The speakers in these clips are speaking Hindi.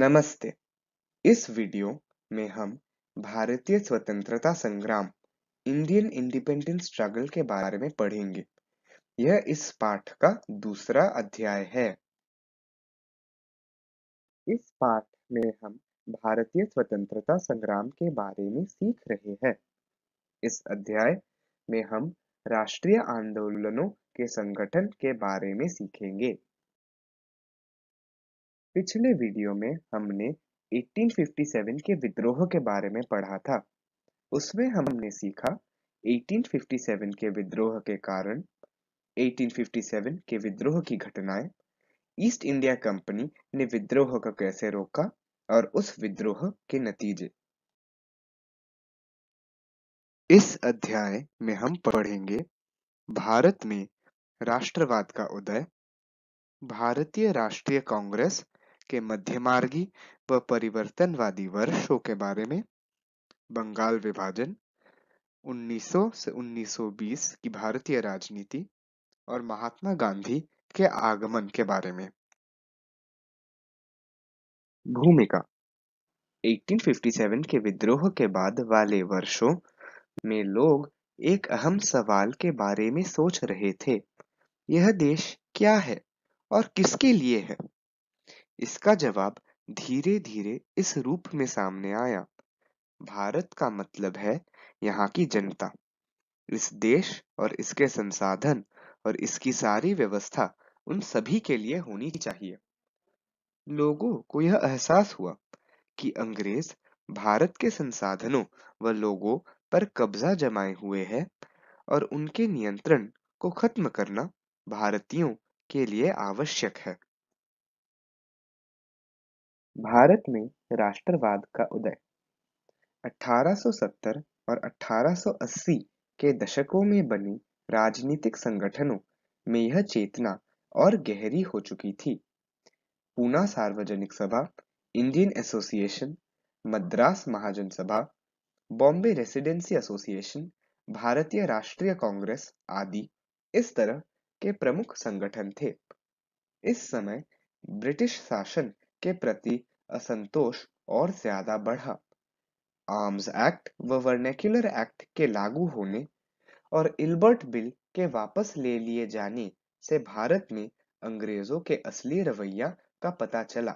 नमस्ते इस वीडियो में हम भारतीय स्वतंत्रता संग्राम इंडियन इंडिपेंडेंस स्ट्रगल के बारे में पढ़ेंगे यह इस पाठ का दूसरा अध्याय है इस पाठ में हम भारतीय स्वतंत्रता संग्राम के बारे में सीख रहे हैं इस अध्याय में हम राष्ट्रीय आंदोलनों के संगठन के बारे में सीखेंगे पिछले वीडियो में हमने 1857 के विद्रोह के बारे में पढ़ा था उसमें हमने सीखा 1857 के विद्रोह के कारण 1857 के विद्रोह की घटनाएं ईस्ट इंडिया कंपनी ने विद्रोह को कैसे रोका और उस विद्रोह के नतीजे इस अध्याय में हम पढ़ेंगे भारत में राष्ट्रवाद का उदय भारतीय राष्ट्रीय कांग्रेस के मध्यमार्गी व परिवर्तनवादी वर्षों के बारे में बंगाल विभाजन 1900 से उन्नीस की भारतीय राजनीति और महात्मा गांधी के आगमन के बारे में भूमिका 1857 के विद्रोह के बाद वाले वर्षों में लोग एक अहम सवाल के बारे में सोच रहे थे यह देश क्या है और किसके लिए है इसका जवाब धीरे धीरे इस रूप में सामने आया भारत का मतलब है यहाँ की जनता इस देश और इसके संसाधन और इसकी सारी व्यवस्था उन सभी के लिए होनी चाहिए लोगों को यह एहसास हुआ कि अंग्रेज भारत के संसाधनों व लोगों पर कब्जा जमाए हुए है और उनके नियंत्रण को खत्म करना भारतीयों के लिए आवश्यक है भारत में राष्ट्रवाद का उदय 1870 और 1880 के दशकों में बनी राजनीतिक संगठनों में यह चेतना और गहरी हो चुकी थी पूना सार्वजनिक सभा इंडियन एसोसिएशन मद्रास महाजन सभा बॉम्बे रेसिडेंसी एसोसिएशन भारतीय राष्ट्रीय कांग्रेस आदि इस तरह के प्रमुख संगठन थे इस समय ब्रिटिश शासन के प्रति असंतोष और ज्यादा बढ़ा आर्म्स एक्ट व वर्नेक्यूलर एक्ट के लागू होने और इल्बर्ट बिल के वापस ले लिए जाने से भारत में अंग्रेजों के असली रवैया का पता चला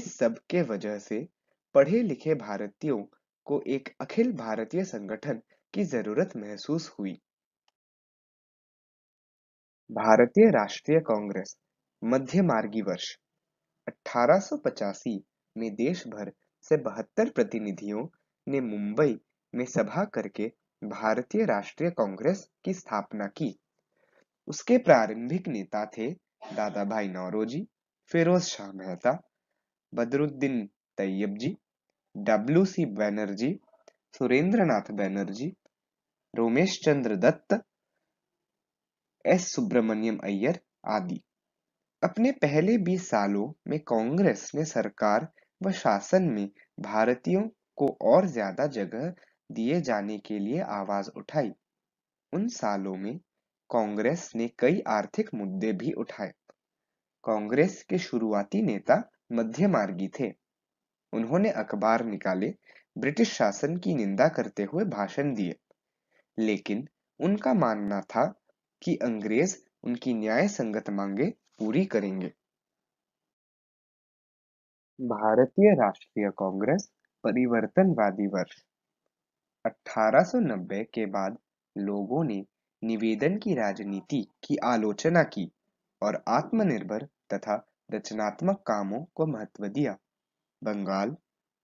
इस सब के वजह से पढ़े लिखे भारतीयों को एक अखिल भारतीय संगठन की जरूरत महसूस हुई भारतीय राष्ट्रीय कांग्रेस मध्य मार्गी वर्ष 1885 में देश भर से बहत्तर प्रतिनिधियों ने मुंबई में सभा करके भारतीय राष्ट्रीय कांग्रेस की स्थापना की उसके प्रारंभिक नेता थे Dadabhai Naoroji Pherozeshah Mehta Badruddin Tyabji W C Banerjee Surendranath Banerjee Romesh Chandra Dutt S Subramania Iyer आदि अपने पहले 20 सालों में कांग्रेस ने सरकार व शासन में भारतीयों को और ज्यादा जगह दिए जाने के लिए आवाज उठाई उन सालों में कांग्रेस ने कई आर्थिक मुद्दे भी उठाए कांग्रेस के शुरुआती नेता मध्यमार्गी थे उन्होंने अखबार निकाले ब्रिटिश शासन की निंदा करते हुए भाषण दिए लेकिन उनका मानना था कि अंग्रेज उनकी न्याय संगत मांगे पूरी करेंगे भारतीय राष्ट्रीय कांग्रेस परिवर्तनवादी वर्ष 1890 के बाद लोगों ने निवेदन की राजनीति की आलोचना की और आत्मनिर्भर तथा रचनात्मक कामों को महत्व दिया बंगाल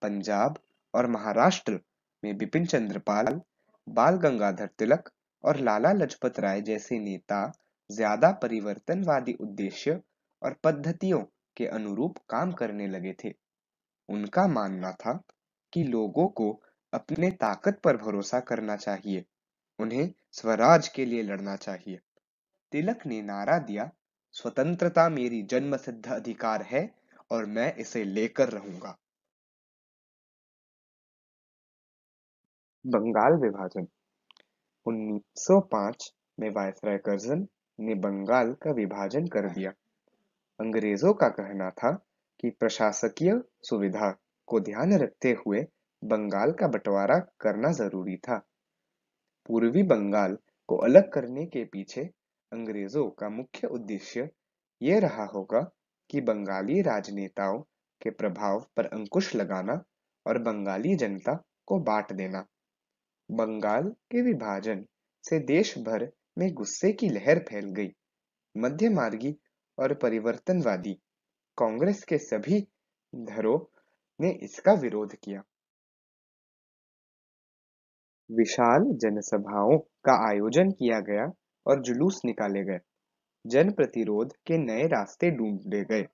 पंजाब और महाराष्ट्र में बिपिन चंद्रपाल बाल गंगाधर तिलक और लाला लजपत राय जैसे नेता ज्यादा परिवर्तनवादी उद्देश्य और पद्धतियों के अनुरूप काम करने लगे थे उनका मानना था कि लोगों को अपने ताकत पर भरोसा करना चाहिए उन्हें स्वराज के लिए लड़ना चाहिए तिलक ने नारा दिया स्वतंत्रता मेरी जन्मसिद्ध अधिकार है और मैं इसे लेकर रहूंगा बंगाल विभाजन 1905 में वायसराय कर्जन ने बंगाल का विभाजन कर दिया अंग्रेजों का कहना था कि प्रशासकीय सुविधा को ध्यान रखते हुए बंगाल का बंटवारा करना जरूरी था पूर्वी बंगाल को अलग करने के पीछे अंग्रेजों का मुख्य उद्देश्य यह रहा होगा कि बंगाली राजनेताओं के प्रभाव पर अंकुश लगाना और बंगाली जनता को बांट देना बंगाल के विभाजन से देश भर में गुस्से की लहर फैल गई मध्यमार्गी और परिवर्तनवादी कांग्रेस के सभी धरों ने इसका विरोध किया विशाल जनसभाओं का आयोजन किया गया और जुलूस निकाले गए जन प्रतिरोध के नए रास्ते ढूंढे गए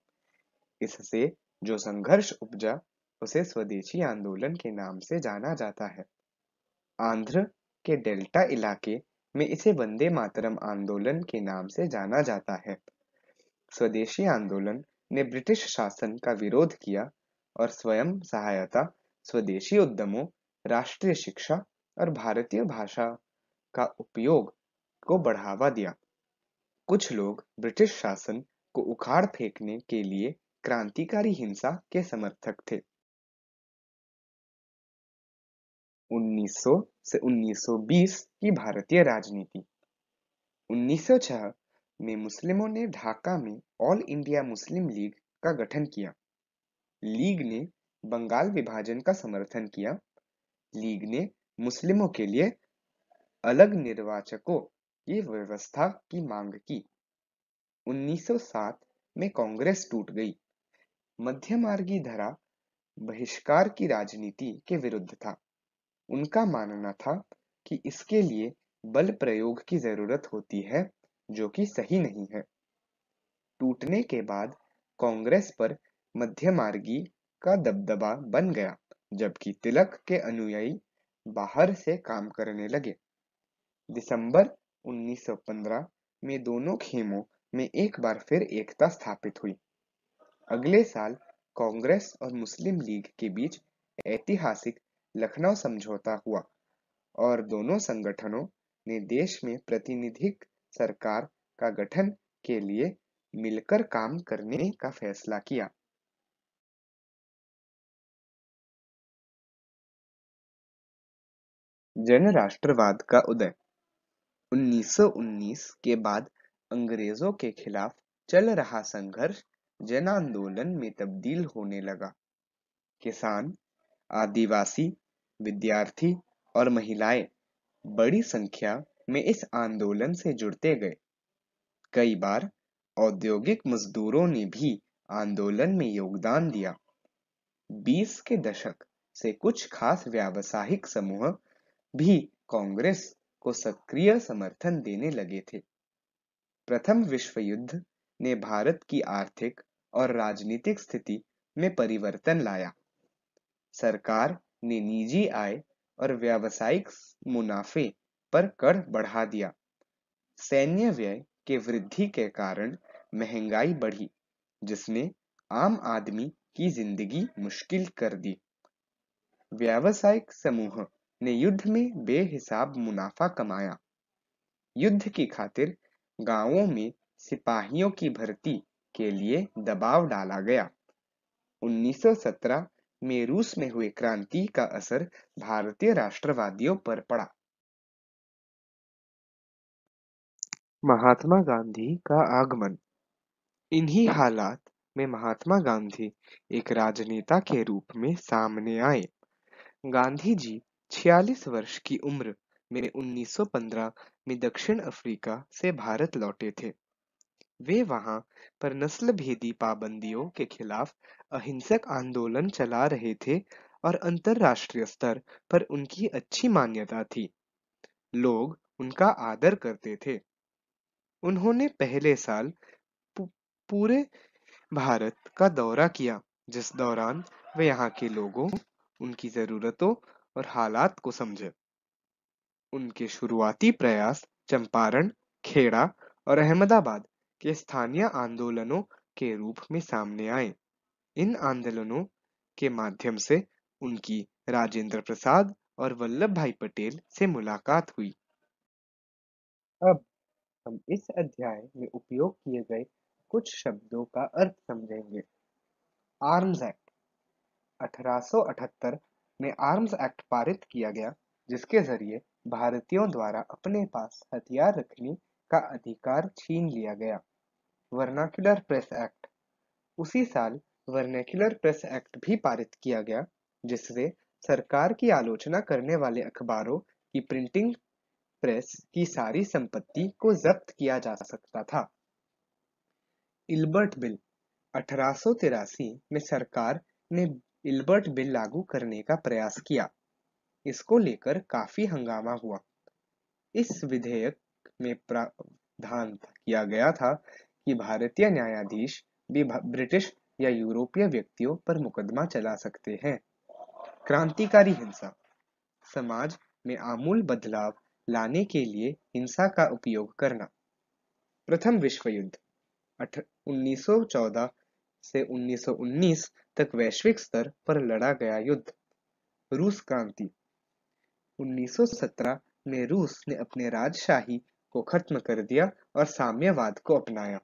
इससे जो संघर्ष उपजा उसे स्वदेशी आंदोलन के नाम से जाना जाता है आंध्र के डेल्टा इलाके में इसे वंदे मातरम आंदोलन के नाम से जाना जाता है स्वदेशी आंदोलन ने ब्रिटिश शासन का विरोध किया और स्वयं सहायता स्वदेशी उद्यमों राष्ट्रीय शिक्षा और भारतीय भाषा का उपयोग को बढ़ावा दिया कुछ लोग ब्रिटिश शासन को उखाड़ फेंकने के लिए क्रांतिकारी हिंसा के समर्थक थे 1900 से 1920 की भारतीय राजनीति 1906 में मुस्लिमों ने ढाका में ऑल इंडिया मुस्लिम लीग का गठन किया लीग ने बंगाल विभाजन का समर्थन किया लीग ने मुस्लिमों के लिए अलग निर्वाचकों की व्यवस्था की मांग की 1907 में कांग्रेस टूट गई मध्यमार्गी धरा बहिष्कार की राजनीति के विरुद्ध था उनका मानना था कि इसके लिए बल प्रयोग की जरूरत होती है जो कि सही नहीं है टूटने के बाद कांग्रेस पर मध्यमार्गी का दबदबा बन गया जबकि तिलक के अनुयायी बाहर से काम करने लगे दिसंबर 1915 में दोनों खेमों में एक बार फिर एकता स्थापित हुई अगले साल कांग्रेस और मुस्लिम लीग के बीच ऐतिहासिक लखनऊ समझौता हुआ और दोनों संगठनों ने देश में प्रतिनिधिक सरकार का गठन के लिए मिलकर काम करने का फैसला किया जन राष्ट्रवाद का उदय 1919 के बाद अंग्रेजों के खिलाफ चल रहा संघर्ष जन आंदोलन में तब्दील होने लगा किसान आदिवासी विद्यार्थी और महिलाएं बड़ी संख्या में इस आंदोलन से जुड़ते गए कई बार औद्योगिक मजदूरों ने भी आंदोलन में योगदान दिया 20 के दशक से कुछ खास व्यावसायिक समूह भी कांग्रेस को सक्रिय समर्थन देने लगे थे प्रथम विश्व युद्ध ने भारत की आर्थिक और राजनीतिक स्थिति में परिवर्तन लाया सरकार ने निजी आय और व्यावसायिक मुनाफे पर कर बढ़ा दिया सैन्य व्यय के वृद्धि के कारण महंगाई बढ़ी जिसने आम आदमी की जिंदगी मुश्किल कर दी व्यावसायिक समूह ने युद्ध में बेहिसाब मुनाफा कमाया युद्ध की खातिर गांवों में सिपाहियों की भर्ती के लिए दबाव डाला गया 1917 में रूस में हुए क्रांति का असर भारतीय राष्ट्रवादियों पर पड़ा महात्मा गांधी का आगमन इन्हीं हालात में महात्मा गांधी एक राजनेता के रूप में सामने आए गांधी जी 46 वर्ष की उम्र में 1915 में दक्षिण अफ्रीका से भारत लौटे थे वे वहां पर नस्ल भेदी पाबंदियों के खिलाफ अहिंसक आंदोलन चला रहे थे और अंतरराष्ट्रीय स्तर पर उनकी अच्छी मान्यता थी लोग उनका आदर करते थे उन्होंने पहले साल पूरे भारत का दौरा किया जिस दौरान वे यहाँ के लोगों उनकी जरूरतों और हालात को समझे उनके शुरुआती प्रयास चंपारण खेड़ा और अहमदाबाद के स्थानीय आंदोलनों के रूप में सामने आए इन आंदोलनों के माध्यम से उनकी राजेंद्र प्रसाद और वल्लभ भाई पटेल से मुलाकात हुई अब हम इस अध्याय में उपयोग किए गए कुछ शब्दों का अर्थ समझेंगे आर्म्स एक्ट 1878 में आर्म्स एक्ट पारित किया गया जिसके जरिए भारतीयों द्वारा अपने पास हथियार रखने का अधिकार छीन लिया गया वर्नाक्युलर प्रेस एक्ट उसी साल वर्नेक्युलर प्रेस एक्ट भी पारित किया गया जिससे सरकार की आलोचना करने वाले अखबारों की प्रिंटिंग प्रेस की सारी संपत्ति को जब्त किया जा सकता था इल्बर्ट बिल अठारह में सरकार ने इल्बर्ट बिल लागू करने का प्रयास किया इसको लेकर काफी हंगामा हुआ इस विधेयक में प्रावधान किया गया था कि भारतीय न्यायाधीश भी ब्रिटिश या यूरोपीय व्यक्तियों पर मुकदमा चला सकते हैं क्रांतिकारी हिंसा समाज में आमूल बदलाव लाने के लिए हिंसा का उपयोग करना प्रथम विश्व युद्ध 1914 से 1919 तक वैश्विक स्तर पर लड़ा गया युद्ध रूस क्रांति 1917 में रूस ने अपने राजशाही को खत्म कर दिया और साम्यवाद को अपनाया